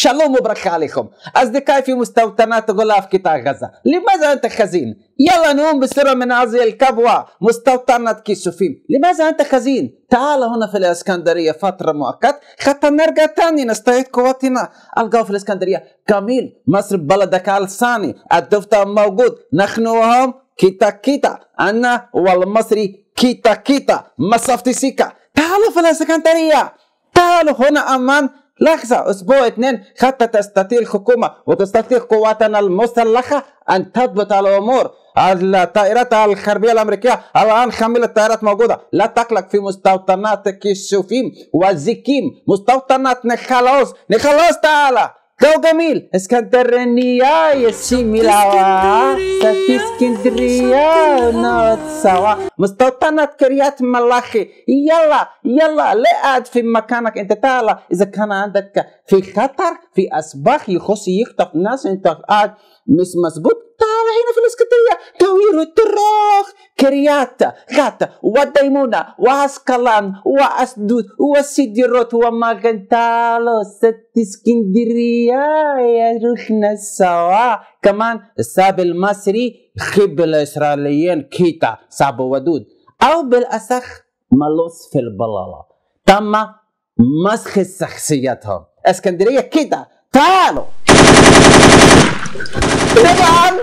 شالوم وبركة عليكم أصدقائي في مستوطنات غلاف قطاع غزة لماذا أنت خزين؟ يلا نقوم بسرعة من عزي الكبوة مستوطنة كيسوفيم لماذا أنت خزين؟ تعال هنا في الإسكندرية فترة مؤقت حتى نرجع تاني نستعيد قوتنا الجو في الإسكندرية كميل مصر بلدك الثاني الدفتة موجود نحن وهم كيتا كيتا أنا والمصري كيتا كيتا مصافتي سيكا تعالوا في الإسكندرية تعالوا هنا أمان لحظة أسبوع اثنين حتى تستطيع الحكومة وتستطيع قواتنا المسلحة أن تضبط الأمور الطائرات الحربية الأمريكية الآن حاملة الطائرات موجودة لا تقلق في مستوطنات كيشوفيم وزيكيم مستوطنات نخلص نخلص تعالى جو جميل اسكندرانية يا سيميلاوا في اسكندرية نوت سوا مستوطنة كريات ملاخي يلا يلا لا قاعد في مكانك انت تعالى اذا كان عندك في خطر في اسباح يخص يخطف ناس انت قاعد مش مظبوط تعالى هنا في الاسكندرية توير التراخ كرياتا كاتا وديمونا واسكالان واسدود وسيديروت وماغنتالو ست اسكندرية يا روحنا سوا كمان الساب المصري خب الإسرائيليين كيتا ساب ودود أو بالأسخ ملوس في البلالة تم مسخ شخصيتهم اسكندرية كيتا تعالوا طبعا